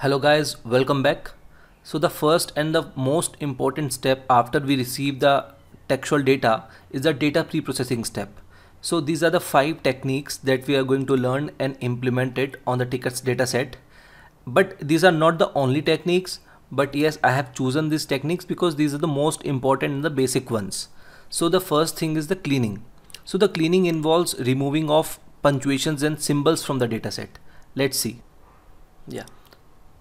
hello guys welcome back so the first and the most important step after we receive the textual data is the data pre-processing step so these are the five techniques that we are going to learn and implement it on the tickets dataset but these are not the only techniques but yes i have chosen these techniques because these are the most important and the basic ones so the first thing is the cleaning so the cleaning involves removing of punctuations and symbols from the dataset let's see yeah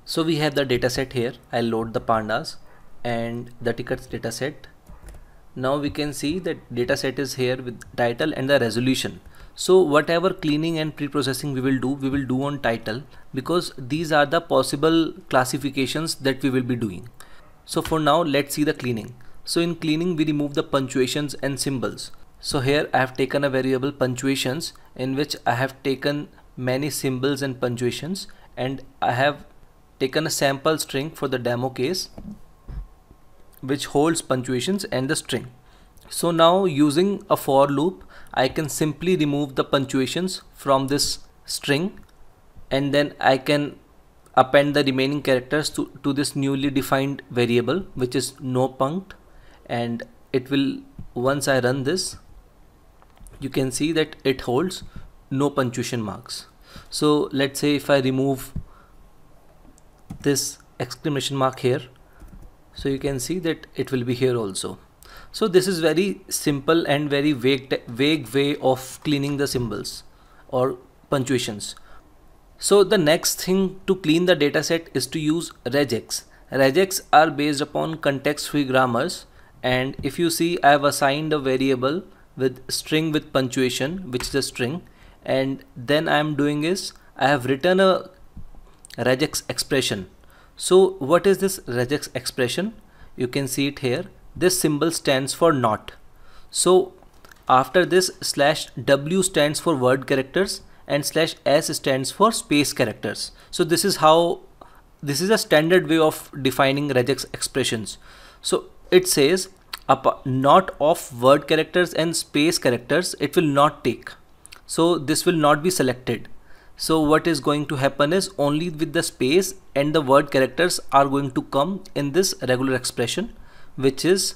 so we have the dataset here. i load the pandas and the tickets dataset. Now we can see that dataset is here with title and the resolution. So whatever cleaning and pre-processing we will do, we will do on title because these are the possible classifications that we will be doing. So for now, let's see the cleaning. So in cleaning, we remove the punctuations and symbols. So here I have taken a variable punctuations in which I have taken many symbols and punctuations and I have taken a sample string for the demo case which holds punctuations and the string. So now using a for loop, I can simply remove the punctuations from this string and then I can append the remaining characters to, to this newly defined variable which is no punct and it will once I run this you can see that it holds no punctuation marks so let's say if I remove this exclamation mark here so you can see that it will be here also so this is very simple and very vague vague way of cleaning the symbols or punctuations so the next thing to clean the dataset is to use regex regex are based upon context free grammars and if you see I have assigned a variable with string with punctuation which is a string and then I am doing is I have written a regex expression so what is this regex expression? You can see it here. This symbol stands for not. So after this slash W stands for word characters and slash S stands for space characters. So this is how this is a standard way of defining regex expressions. So it says not of word characters and space characters it will not take. So this will not be selected so what is going to happen is only with the space and the word characters are going to come in this regular expression which is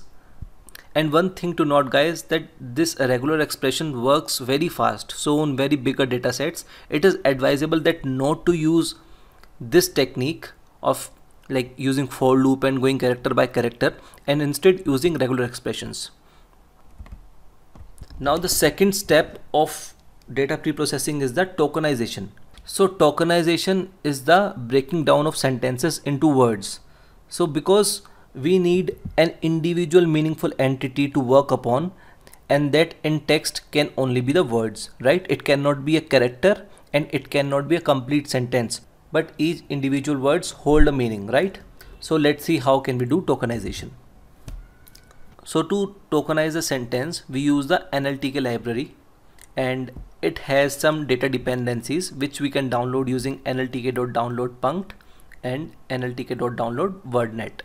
and one thing to note guys that this regular expression works very fast so on very bigger data sets it is advisable that not to use this technique of like using for loop and going character by character and instead using regular expressions. Now the second step of data preprocessing is the tokenization. So tokenization is the breaking down of sentences into words. So because we need an individual meaningful entity to work upon and that in text can only be the words, right? It cannot be a character and it cannot be a complete sentence, but each individual words hold a meaning, right? So let's see how can we do tokenization. So to tokenize a sentence, we use the NLTK library and it has some data dependencies which we can download using nltk.download punct and nltk.download wordnet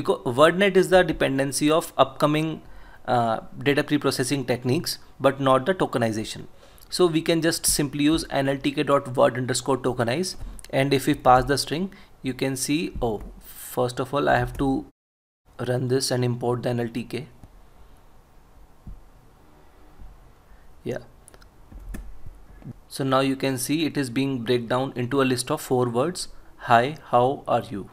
because wordnet is the dependency of upcoming uh, data preprocessing techniques but not the tokenization so we can just simply use nltk.word underscore tokenize and if we pass the string you can see oh first of all i have to run this and import the nltk yeah so now you can see it is being break down into a list of four words. Hi, how are you?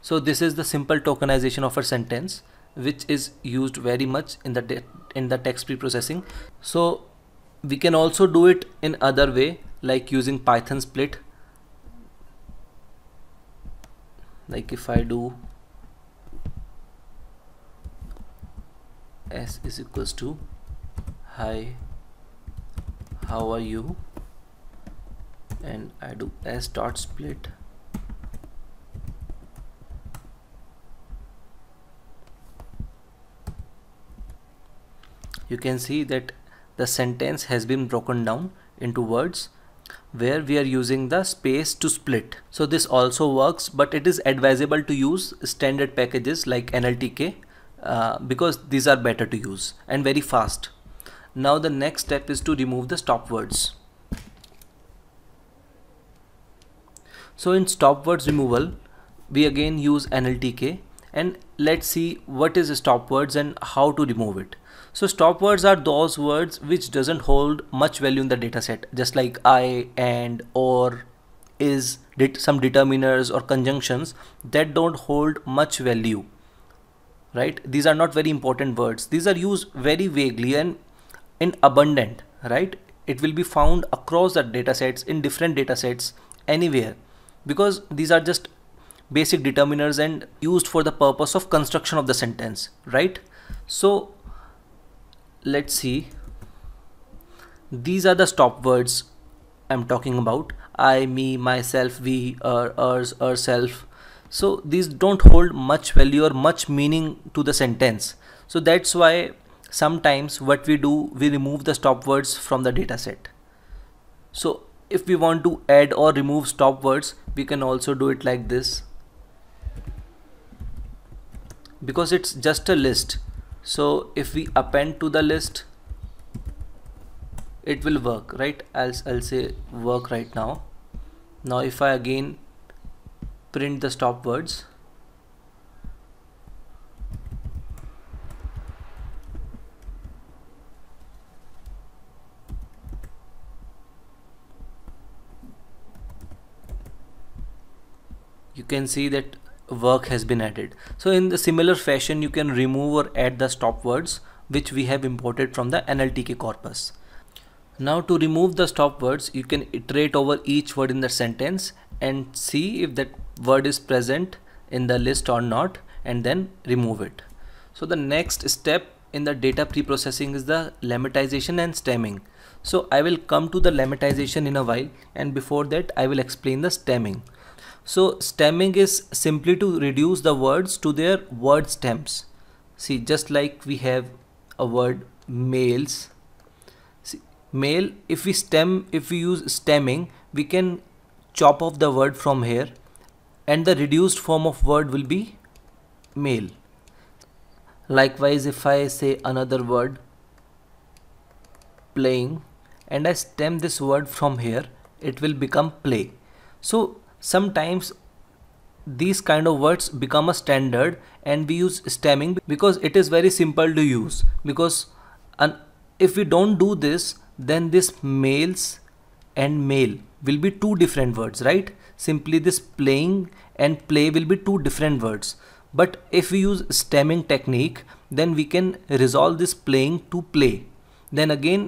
So this is the simple tokenization of a sentence which is used very much in the in the text preprocessing. So we can also do it in other way like using python split like if I do s is equals to hi how are you and I do s dot split you can see that the sentence has been broken down into words where we are using the space to split. So this also works but it is advisable to use standard packages like NLTK uh, because these are better to use and very fast. Now the next step is to remove the stop words. So in stop words removal, we again use NLTK and let's see what is stop words and how to remove it. So stop words are those words which doesn't hold much value in the dataset, just like I, and, or, is, some determiners or conjunctions that don't hold much value, right? These are not very important words. These are used very vaguely and in abundant, right? It will be found across the datasets in different datasets anywhere because these are just basic determiners and used for the purpose of construction of the sentence right so let's see these are the stop words i'm talking about i me myself we er, ours ourself so these don't hold much value or much meaning to the sentence so that's why sometimes what we do we remove the stop words from the dataset so if we want to add or remove stop words we can also do it like this because it's just a list so if we append to the list it will work right I'll, I'll say work right now now if I again print the stop words can see that work has been added so in the similar fashion you can remove or add the stop words which we have imported from the NLTK corpus now to remove the stop words you can iterate over each word in the sentence and see if that word is present in the list or not and then remove it so the next step in the data preprocessing is the lemmatization and stemming so I will come to the lemmatization in a while and before that I will explain the stemming so stemming is simply to reduce the words to their word stems. See, just like we have a word males. See, male, if we stem, if we use stemming, we can chop off the word from here and the reduced form of word will be male. Likewise, if I say another word playing and I stem this word from here, it will become play. So sometimes these kind of words become a standard and we use stemming because it is very simple to use because an, if we don't do this then this males and male will be two different words right simply this playing and play will be two different words but if we use stemming technique then we can resolve this playing to play then again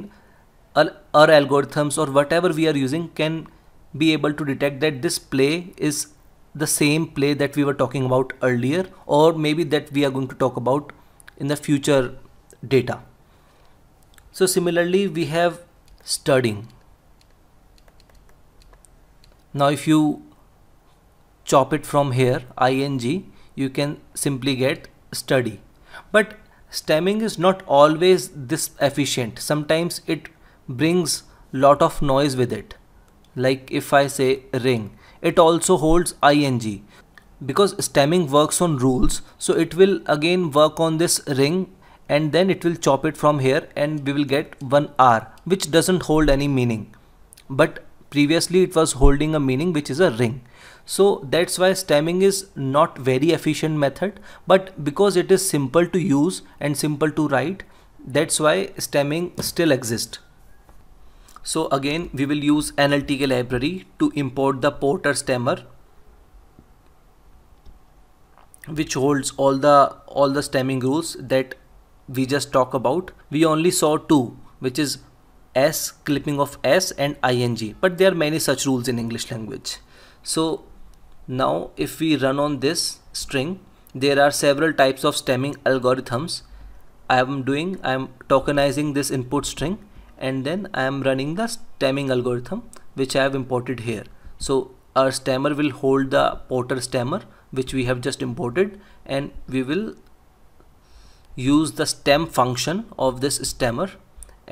our, our algorithms or whatever we are using can be able to detect that this play is the same play that we were talking about earlier or maybe that we are going to talk about in the future data. So similarly we have studying. Now if you chop it from here ing you can simply get study but stemming is not always this efficient sometimes it brings lot of noise with it like if I say ring it also holds ing because stemming works on rules so it will again work on this ring and then it will chop it from here and we will get one r which doesn't hold any meaning but previously it was holding a meaning which is a ring so that's why stemming is not very efficient method but because it is simple to use and simple to write that's why stemming still exists so again, we will use NLTK library to import the porter stemmer which holds all the all the stemming rules that we just talk about. We only saw two, which is S, clipping of S and ING, but there are many such rules in English language. So now if we run on this string, there are several types of stemming algorithms. I am doing, I am tokenizing this input string and then I am running the stemming algorithm which I have imported here. So our stemmer will hold the Porter stemmer, which we have just imported and we will use the stem function of this stemmer.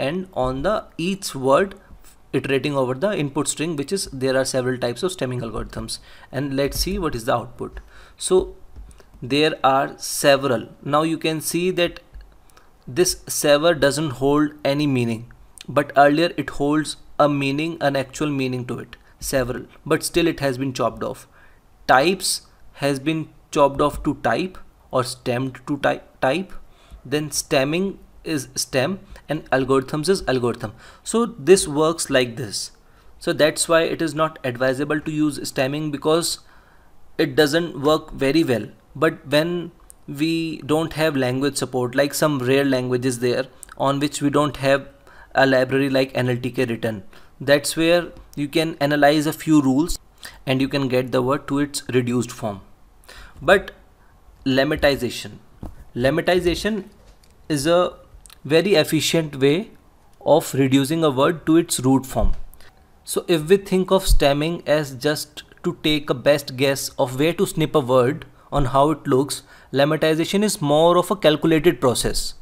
and on the each word iterating over the input string which is there are several types of stemming algorithms and let's see what is the output so there are several now you can see that this sever doesn't hold any meaning but earlier it holds a meaning, an actual meaning to it, several, but still it has been chopped off. Types has been chopped off to type or stemmed to type. type. Then stemming is stem and algorithms is algorithm. So this works like this. So that's why it is not advisable to use stemming because it doesn't work very well. But when we don't have language support, like some rare languages there on which we don't have a library like NLTK written. That's where you can analyze a few rules and you can get the word to its reduced form. But lemmatization. Lemmatization is a very efficient way of reducing a word to its root form. So if we think of stemming as just to take a best guess of where to snip a word on how it looks, lemmatization is more of a calculated process.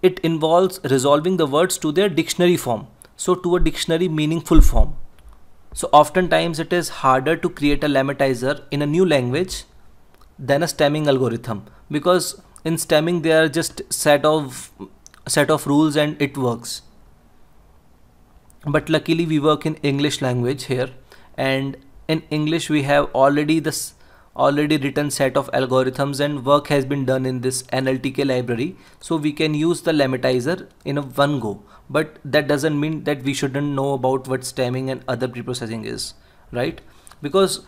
It involves resolving the words to their dictionary form, so to a dictionary meaningful form. So oftentimes it is harder to create a lemmatizer in a new language than a stemming algorithm because in stemming there are just set of set of rules and it works. But luckily we work in English language here and in English we have already this already written set of algorithms and work has been done in this NLTK library. So we can use the lemmatizer in a one go. But that doesn't mean that we shouldn't know about what stemming and other preprocessing is, right? Because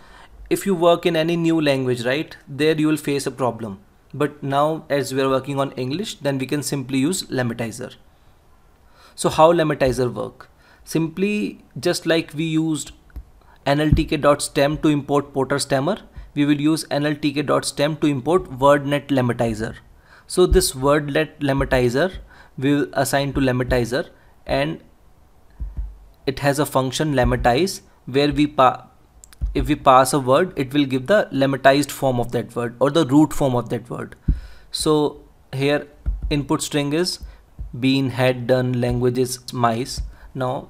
if you work in any new language, right, there you will face a problem. But now as we are working on English, then we can simply use lemmatizer. So how lemmatizer work? Simply just like we used nltk.stem to import porter stammer we will use nltk.stem to import wordnet lemmatizer. So this wordnet lemmatizer we will assign to lemmatizer, and it has a function lemmatize where we if we pass a word it will give the lemmatized form of that word or the root form of that word. So here input string is been had done languages mice. Now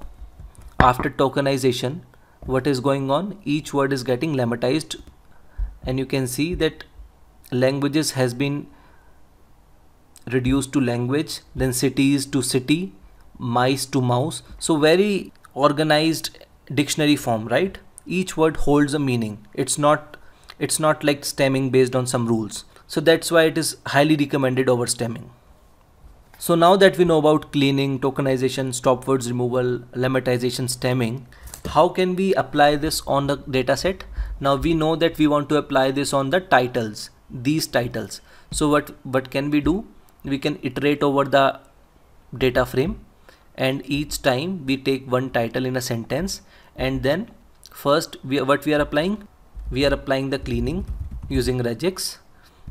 after tokenization what is going on each word is getting lemmatized and you can see that languages has been reduced to language then cities to city mice to mouse so very organized dictionary form right each word holds a meaning it's not it's not like stemming based on some rules so that's why it is highly recommended over stemming so now that we know about cleaning tokenization stop words removal lemmatization stemming how can we apply this on the dataset now we know that we want to apply this on the titles, these titles. So what, what can we do? We can iterate over the data frame and each time we take one title in a sentence and then first we what we are applying? We are applying the cleaning using regex.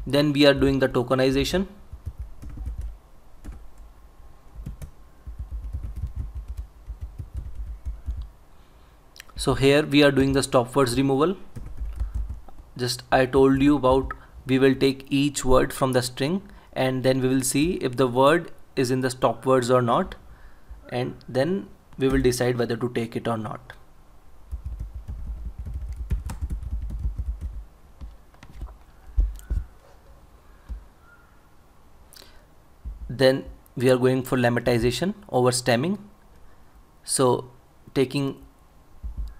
Then we are doing the tokenization so here we are doing the stop words removal just I told you about we will take each word from the string and then we will see if the word is in the stop words or not and then we will decide whether to take it or not. Then we are going for lemmatization over stemming. So taking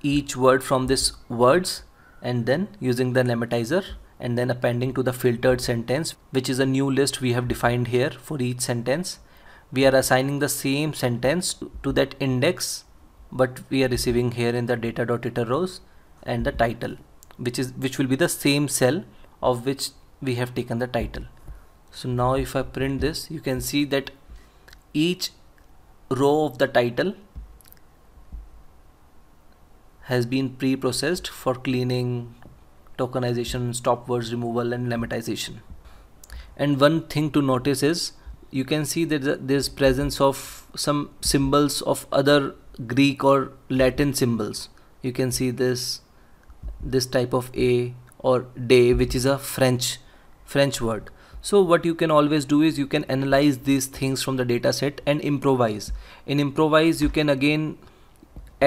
each word from this words and then using the lemmatizer, and then appending to the filtered sentence which is a new list we have defined here for each sentence. We are assigning the same sentence to that index but we are receiving here in the data.iter rows and the title which is which will be the same cell of which we have taken the title. So now if I print this you can see that each row of the title has been pre-processed for cleaning, tokenization, stop words removal and lemmatization. And one thing to notice is you can see that there's presence of some symbols of other Greek or Latin symbols. You can see this this type of a or day which is a French French word. So what you can always do is you can analyze these things from the data set and improvise. In improvise you can again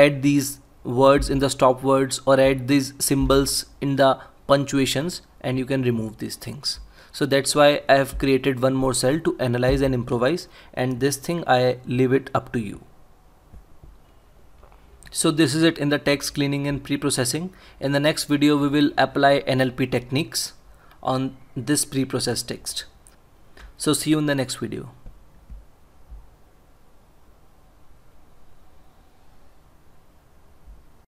add these words in the stop words or add these symbols in the punctuations and you can remove these things so that's why I have created one more cell to analyze and improvise and this thing I leave it up to you. So this is it in the text cleaning and pre-processing. In the next video we will apply NLP techniques on this pre-processed text. So see you in the next video.